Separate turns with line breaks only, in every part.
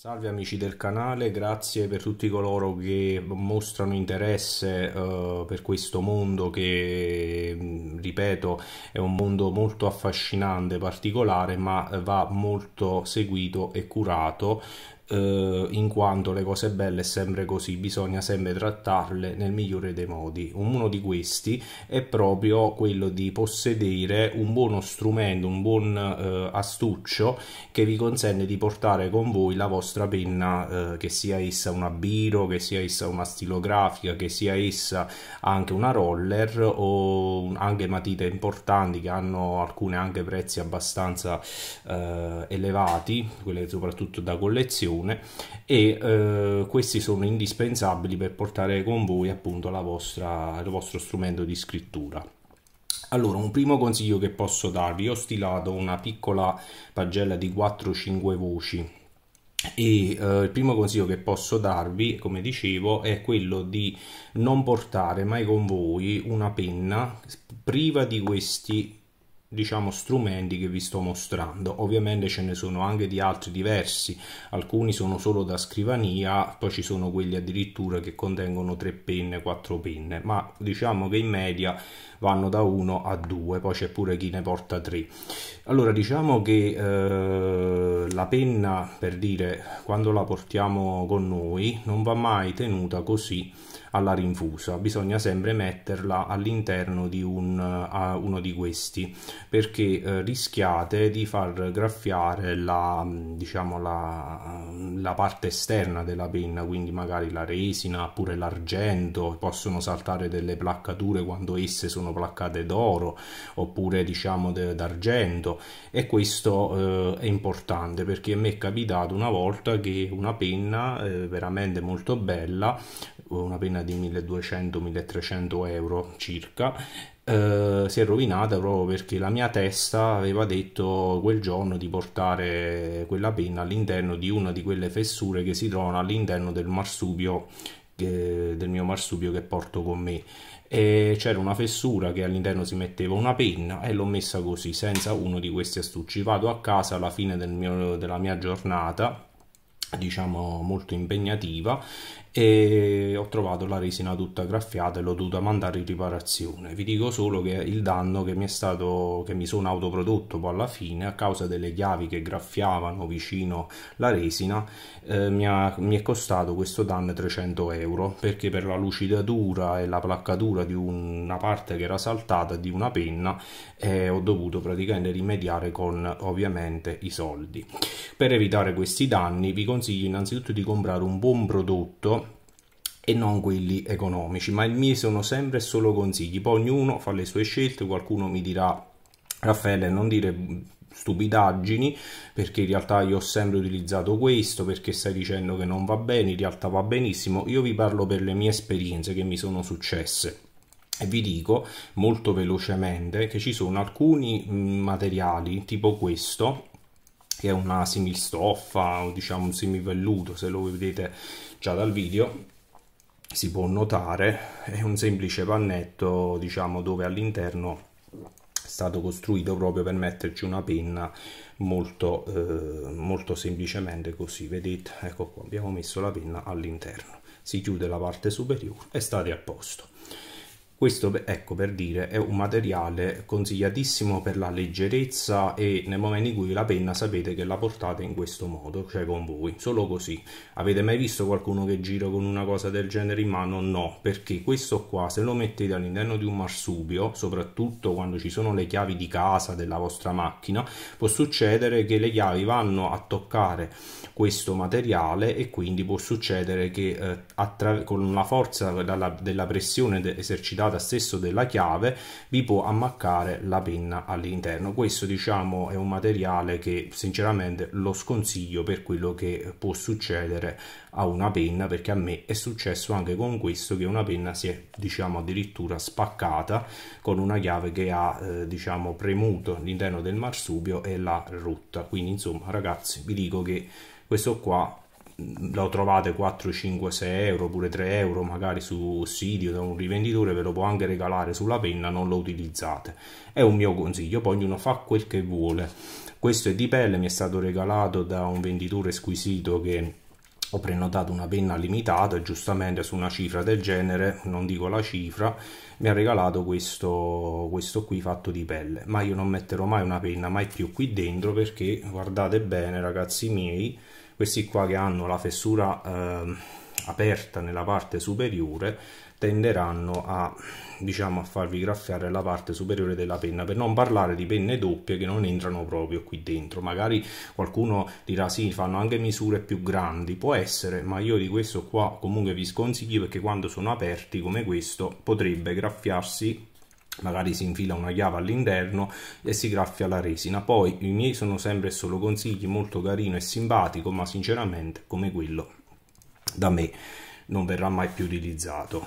Salve amici del canale, grazie per tutti coloro che mostrano interesse eh, per questo mondo che, mm, ripeto, è un mondo molto affascinante, particolare, ma va molto seguito e curato eh, in quanto le cose belle è sempre così, bisogna sempre trattarle nel migliore dei modi. Uno di questi è proprio quello di possedere un buono strumento, un buon eh, astuccio che vi consente di portare con voi la vostra penna, eh, che sia essa una biro, che sia essa una stilografica, che sia essa anche una roller o anche matite importanti che hanno alcune anche prezzi abbastanza eh, elevati, quelle soprattutto da collezione recensione e eh, questi sono indispensabili per portare con voi appunto vostra, il vostro strumento di scrittura. Allora, un primo consiglio che posso darvi, ho stilato una piccola pagella di 4-5 voci e eh, il primo consiglio che posso darvi, come dicevo, è quello di non portare mai con voi una penna priva di questi diciamo strumenti che vi sto mostrando ovviamente ce ne sono anche di altri diversi alcuni sono solo da scrivania poi ci sono quelli addirittura che contengono tre penne quattro penne ma diciamo che in media vanno da uno a due poi c'è pure chi ne porta tre allora diciamo che eh, la penna per dire quando la portiamo con noi non va mai tenuta così alla rinfusa, bisogna sempre metterla all'interno di un, uh, uno di questi perché uh, rischiate di far graffiare la, mm, diciamo, la, mm, la, parte esterna della penna, quindi magari la resina oppure l'argento, possono saltare delle placcature quando esse sono placcate d'oro oppure diciamo d'argento e questo uh, è importante perché a me è capitato una volta che una penna veramente molto bella una pena di 1200-1300 euro circa, eh, si è rovinata proprio perché la mia testa aveva detto quel giorno di portare quella penna all'interno di una di quelle fessure che si trovano all'interno del marsupio del mio marsupio che porto con me e c'era una fessura che all'interno si metteva una penna e l'ho messa così senza uno di questi astucci vado a casa alla fine del mio, della mia giornata diciamo molto impegnativa e ho trovato la resina tutta graffiata e l'ho dovuta mandare in riparazione. Vi dico solo che il danno che mi è stato, che mi sono autoprodotto poi alla fine a causa delle chiavi che graffiavano vicino la resina, eh, mi, ha, mi, è costato questo danno 300 euro perché per la lucidatura e la placcatura di una parte che era saltata di una penna eh, ho dovuto praticamente rimediare con ovviamente i soldi. Per evitare questi danni vi consiglio innanzitutto di comprare un buon prodotto e non quelli economici, ma i miei sono sempre solo consigli, poi ognuno fa le sue scelte, qualcuno mi dirà Raffaele non dire stupidaggini perché in realtà io ho sempre utilizzato questo perché stai dicendo che non va bene in realtà va benissimo io vi parlo per le mie esperienze che mi sono successe e vi dico molto velocemente che ci sono alcuni mm, materiali tipo questo che è una similstoffa o diciamo un semivelluto se lo vedete già dal video si può notare è un semplice pannetto diciamo dove all'interno è stato costruito proprio per metterci una penna molto, eh, molto semplicemente così vedete ecco qua abbiamo messo la penna all'interno si chiude la parte superiore e state a posto questo, ecco per dire, è un materiale consigliatissimo per la leggerezza e nel momento in cui la penna sapete che la portate in questo modo, cioè con voi, solo così. Avete mai visto qualcuno che gira con una cosa del genere in mano? No, perché questo qua se lo mettete all'interno di un marsupio, soprattutto quando ci sono le chiavi di casa della vostra macchina, può succedere che le chiavi vanno a toccare questo materiale e quindi può succedere che eh, con la forza della, della pressione esercitata portata stesso della chiave vi può ammaccare la penna all'interno questo diciamo è un materiale che sinceramente lo sconsiglio per quello che può succedere a una penna perché a me è successo anche con questo che una penna si è diciamo addirittura spaccata con una chiave che ha eh, diciamo premuto all'interno del marsupio e l'ha rotta quindi insomma ragazzi vi dico che questo qua lo trovate 4, 5, 6 euro oppure 3 euro magari su sito da un rivenditore ve lo può anche regalare sulla penna non lo utilizzate è un mio consiglio poi ognuno fa quel che vuole questo è di pelle mi è stato regalato da un venditore squisito che ho prenotato una penna limitata giustamente su una cifra del genere non dico la cifra mi ha regalato questo, questo qui fatto di pelle ma io non metterò mai una penna mai più qui dentro perché guardate bene ragazzi miei questi qua che hanno la fessura eh, aperta nella parte superiore tenderanno a, diciamo, a farvi graffiare la parte superiore della penna per non parlare di penne doppie che non entrano proprio qui dentro magari qualcuno dirà sì fanno anche misure più grandi può essere ma io di questo qua comunque vi sconsiglio perché quando sono aperti come questo potrebbe graffiarsi magari si infila una chiave all'interno e si graffia la resina poi i miei sono sempre solo consigli molto carino e simpatico ma sinceramente come quello da me non verrà mai più utilizzato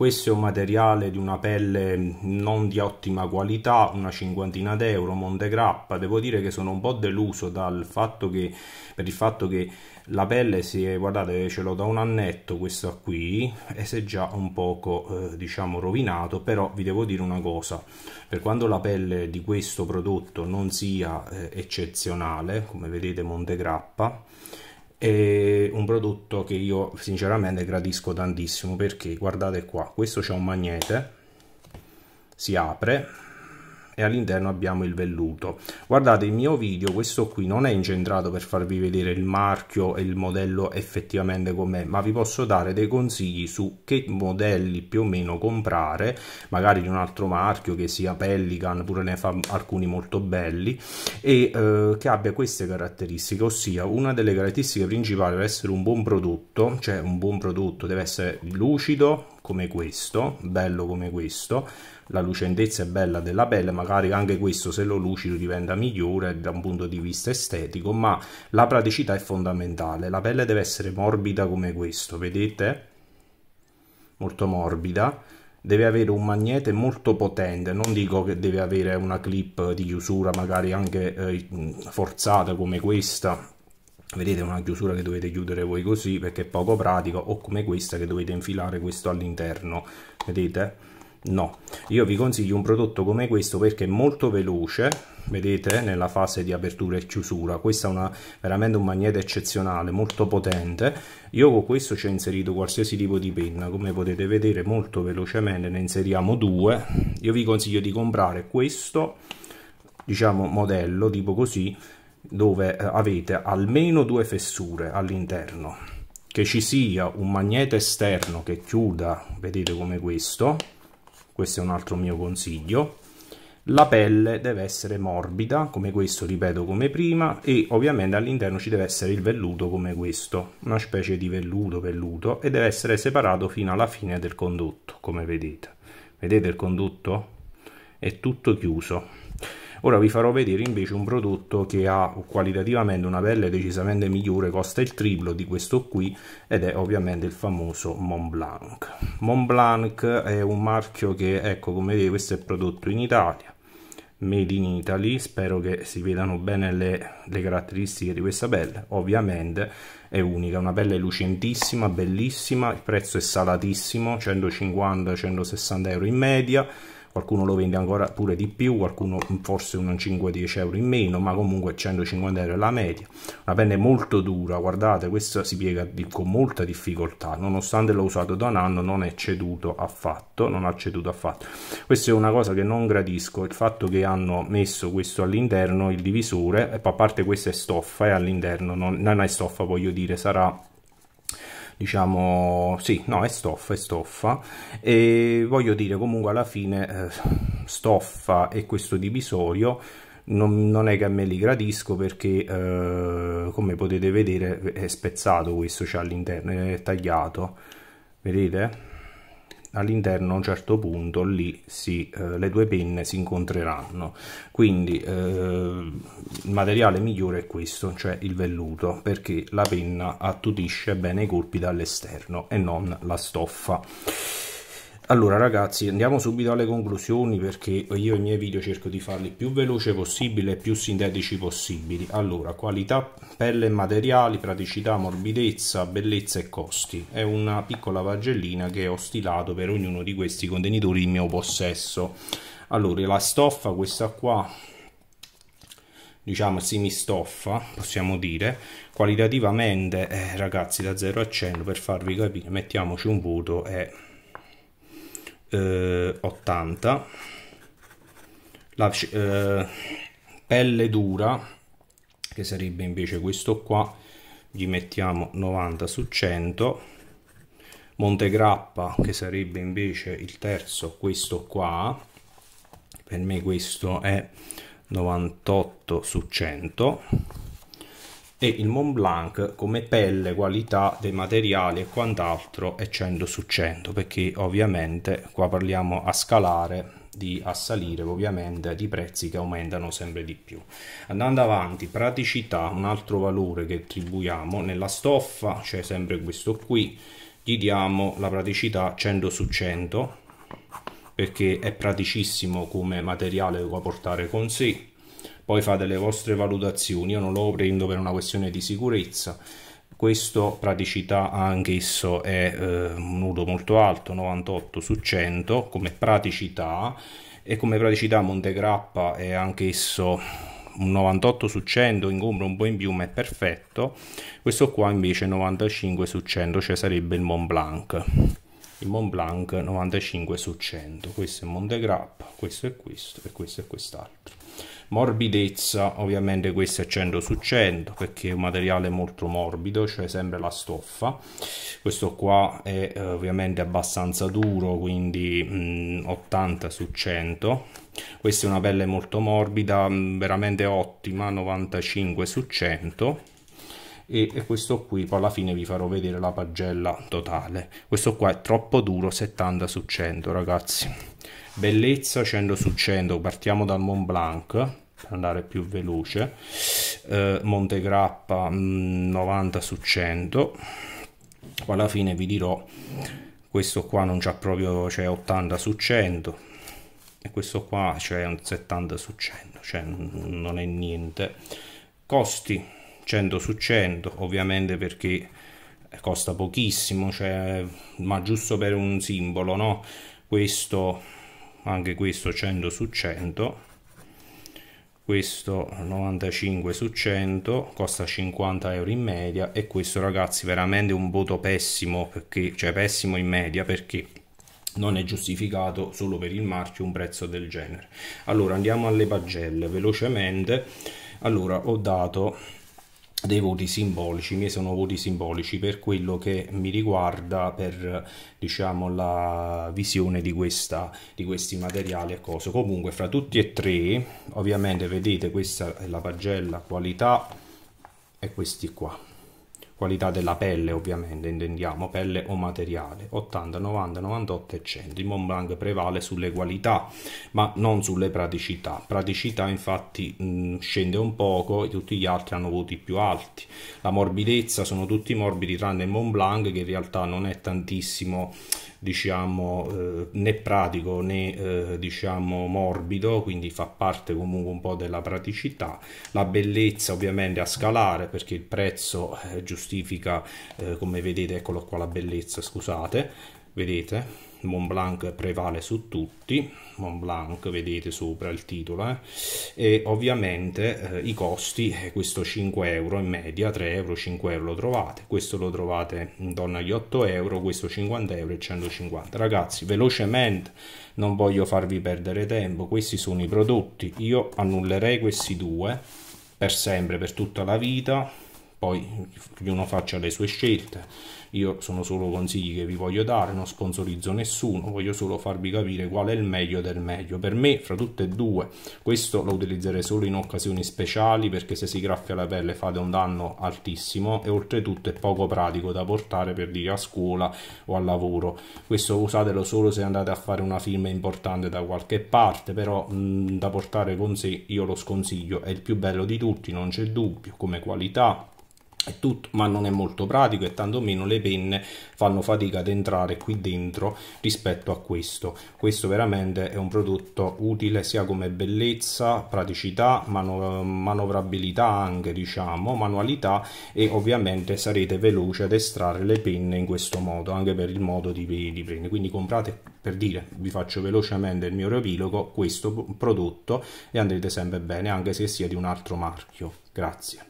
questo è un materiale di una pelle non di ottima qualità, una cinquantina d'euro, montegrappa. Devo dire che sono un po' deluso dal fatto che, per il fatto che la pelle si è, guardate, ce l'ho da un annetto questa qui e si è già un poco, eh, diciamo, rovinato. Però vi devo dire una cosa, per quanto la pelle di questo prodotto non sia eh, eccezionale, come vedete montegrappa, è un prodotto che io sinceramente gradisco tantissimo perché guardate qua questo c'è un magnete si apre e all'interno abbiamo il velluto guardate il mio video questo qui non è incentrato per farvi vedere il marchio e il modello effettivamente com'è ma vi posso dare dei consigli su che modelli più o meno comprare magari di un altro marchio che sia Pelican pure ne fa alcuni molto belli e eh, che abbia queste caratteristiche ossia una delle caratteristiche principali per essere un buon prodotto cioè un buon prodotto deve essere lucido come questo, bello come questo, la lucentezza è bella della pelle, magari anche questo se lo lucido diventa migliore da un punto di vista estetico, ma la praticità è fondamentale, la pelle deve essere morbida come questo, vedete? Molto morbida, deve avere un magnete molto potente, non dico che deve avere una clip di chiusura magari anche eh, forzata come questa, vedete una chiusura che dovete chiudere voi così perché è poco pratico o come questa che dovete infilare questo all'interno vedete no io vi consiglio un prodotto come questo perché è molto veloce vedete nella fase di apertura e chiusura questa è una, veramente un magnete eccezionale molto potente io con questo ci ho inserito qualsiasi tipo di penna come potete vedere molto velocemente ne inseriamo due io vi consiglio di comprare questo diciamo modello tipo così dove eh, avete almeno due fessure all'interno, che ci sia un magneto esterno che chiuda, vedete come questo, questo è un altro mio consiglio, la pelle deve essere morbida, come questo, ripeto, come prima, e ovviamente all'interno ci deve essere il velluto come questo, una specie di velluto velluto, e deve essere separato fino alla fine del condotto, come vedete. Vedete il condotto? È tutto chiuso Ora vi farò vedere invece un prodotto che ha qualitativamente una pelle decisamente migliore, costa il triplo di questo qui ed è ovviamente il famoso Montblanc. Montblanc è un marchio che, ecco come vedete, questo è prodotto in Italia. Made in Italy, spero che si vedano bene le, le, caratteristiche di questa pelle, ovviamente è unica, una pelle lucentissima, bellissima, il prezzo è salatissimo, 150-160 euro in media, qualcuno lo vende ancora pure di più, qualcuno forse un 5-10 euro in meno, ma comunque 150 euro è la media. Una penna è molto dura, guardate, questa si piega di, con molta difficoltà, nonostante l'ho usato da un anno non è ceduto affatto, non ha ceduto affatto. Questa è una cosa che non gradisco, il fatto che hanno messo questo all'interno, il divisore, e poi a parte questa è stoffa è all'interno, non, non è stoffa voglio dire, sarà diciamo sì no è stoffa è stoffa e voglio dire comunque alla fine eh, stoffa e questo divisorio non, non, è che a me li gradisco perché eh, come potete vedere è spezzato questo c'è all'interno è tagliato vedete all'interno a un certo punto lì si, eh, le due penne si incontreranno quindi eh, il materiale migliore è questo cioè il velluto perché la penna attutisce bene i colpi dall'esterno e non la stoffa allora ragazzi andiamo subito alle conclusioni perché io i miei video cerco di farli più veloce possibile e più sintetici possibili. Allora qualità, pelle e materiali, praticità, morbidezza, bellezza e costi. È una piccola pagellina che ho stilato per ognuno di questi contenitori in mio possesso. Allora la stoffa questa qua diciamo semistoffa possiamo dire qualitativamente eh, ragazzi da 0 a 100 per farvi capire mettiamoci un voto e... Eh, eh, 80 la eh, pelle dura che sarebbe invece questo qua gli mettiamo 90 su 100 monte grappa che sarebbe invece il terzo questo qua per me questo è 98 su 100 e il Mont Blanc come pelle, qualità dei materiali e quant'altro è 100 su 100 perché ovviamente qua parliamo a scalare di assalire ovviamente di prezzi che aumentano sempre di più andando avanti praticità un altro valore che attribuiamo nella stoffa c'è cioè sempre questo qui gli diamo la praticità 100 su 100 perché è praticissimo come materiale da portare con sé poi fate le vostre valutazioni, io non lo prendo per una questione di sicurezza, questo praticità anch'esso è eh, un nudo molto alto, 98 su 100 come praticità e come praticità Montegrappa è anch'esso un 98 su 100 ingombro un po' in più ma è perfetto questo qua invece 95 su 100 cioè sarebbe il Mont Blanc il Mont Blanc 95 su 100 questo è Monte Grappa questo è questo e questo è quest'altro morbidezza ovviamente questo è 100 su 100 perché è un materiale molto morbido cioè sempre la stoffa questo qua è eh, ovviamente abbastanza duro quindi mh, mm, 80 su 100 questa è una pelle molto morbida mh, mm, veramente ottima 95 su 100 e questo qui poi alla fine vi farò vedere la pagella totale questo qua è troppo duro 70 su 100 ragazzi bellezza 100 su 100 partiamo dal Mont Blanc andare più veloce eh, Montegrappa 90 mm, su 100 poi alla fine vi dirò questo qua non c'è proprio cioè 80 su 100 e questo qua c'è un 70 su 100 cioè non è niente costi 100 su 100 ovviamente perché costa pochissimo cioè, ma giusto per un simbolo no questo anche questo 100 su 100 questo 95 su 100 costa 50 euro in media e questo ragazzi veramente un voto pessimo perché cioè pessimo in media perché non è giustificato solo per il marchio un prezzo del genere allora andiamo alle pagelle velocemente allora ho dato dei voti simbolici, i miei sono voti simbolici per quello che mi riguarda, per diciamo la visione di, questa, di questi materiali e cose. Comunque fra tutti e tre, ovviamente vedete questa è la pagella qualità e questi qua qualità della pelle ovviamente intendiamo pelle o materiale 80 90 98 e 100 il Mont Blanc prevale sulle qualità ma non sulle praticità praticità infatti mh, mm, scende un poco tutti gli altri hanno voti più alti la morbidezza sono tutti morbidi tranne il Mont Blanc che in realtà non è tantissimo diciamo eh, né pratico né eh, diciamo morbido quindi fa parte comunque un po' della praticità la bellezza ovviamente a scalare perché il prezzo eh, giustifica eh, come vedete eccolo qua la bellezza scusate vedete Mont Blanc prevale su tutti Mont Blanc vedete sopra il titolo eh? e ovviamente eh, i costi eh, questo 5 euro in media 3 euro 5 euro lo trovate questo lo trovate intorno agli 8 euro questo 50 euro e 150 ragazzi velocemente non voglio farvi perdere tempo questi sono i prodotti io annullerei questi due per sempre per tutta la vita poi ognuno faccia le sue scelte io sono solo consigli che vi voglio dare, non sponsorizzo nessuno, voglio solo farvi capire qual è il meglio del meglio. Per me, fra tutte e due, questo lo utilizzerei solo in occasioni speciali perché se si graffia la pelle fate un danno altissimo e oltretutto è poco pratico da portare per dire a scuola o al lavoro. Questo usatelo solo se andate a fare una firma importante da qualche parte, però mh, da portare con sé io lo sconsiglio, è il più bello di tutti, non c'è dubbio, come qualità è tutto, ma non è molto pratico e tantomeno le penne fanno fatica ad entrare qui dentro rispetto a questo. Questo veramente è un prodotto utile sia come bellezza, praticità, mano manovrabilità anche diciamo, manualità e ovviamente sarete veloci ad estrarre le penne in questo modo, anche per il modo di, di prendere. Quindi comprate, per dire, vi faccio velocemente il mio riepilogo, questo prodotto e andrete sempre bene anche se sia di un altro marchio. Grazie.